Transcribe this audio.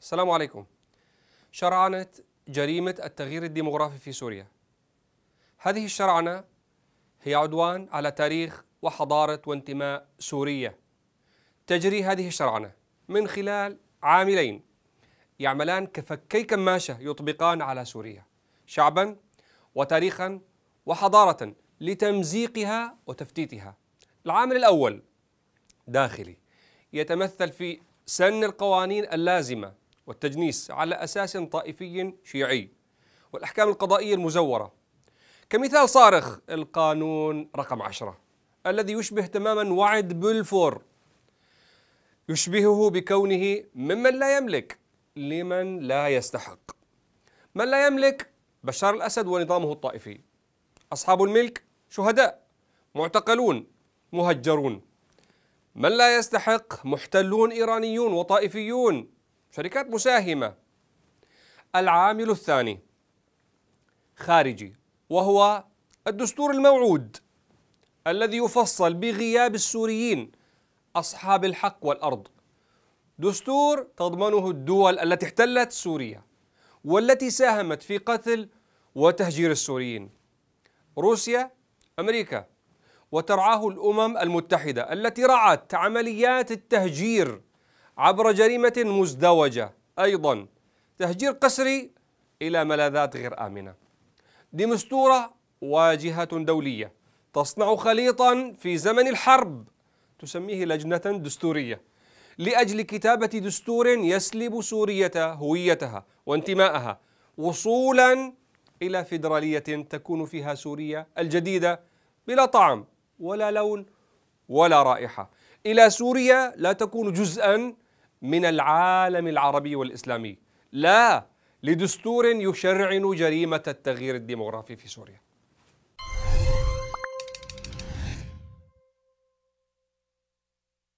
السلام عليكم شرعنة جريمة التغيير الديمغرافي في سوريا هذه الشرعنة هي عدوان على تاريخ وحضارة وانتماء سوريا تجري هذه الشرعنة من خلال عاملين يعملان كفكي كماشة يطبقان على سوريا شعبا وتاريخا وحضارة لتمزيقها وتفتيتها العامل الأول داخلي يتمثل في سن القوانين اللازمة والتجنيس على أساس طائفي شيعي والأحكام القضائية المزورة كمثال صارخ القانون رقم عشرة الذي يشبه تماما وعد بلفور يشبهه بكونه ممن لا يملك لمن لا يستحق من لا يملك بشار الأسد ونظامه الطائفي أصحاب الملك شهداء معتقلون مهجرون من لا يستحق محتلون إيرانيون وطائفيون شركات مساهمة العامل الثاني خارجي وهو الدستور الموعود الذي يفصل بغياب السوريين أصحاب الحق والأرض دستور تضمنه الدول التي احتلت سوريا والتي ساهمت في قتل وتهجير السوريين روسيا أمريكا وترعاه الأمم المتحدة التي رعت عمليات التهجير عبر جريمة مزدوجة أيضا تهجير قسري إلى ملاذات غير آمنة ديمستورة واجهة دولية تصنع خليطا في زمن الحرب تسميه لجنة دستورية لأجل كتابة دستور يسلب سورية هويتها وانتمائها وصولا إلى فيدرالية تكون فيها سوريا الجديدة بلا طعم ولا لون ولا رائحة إلى سوريا لا تكون جزءا من العالم العربي والاسلامي لا لدستور يشرعن جريمه التغيير الديمغرافي في سوريا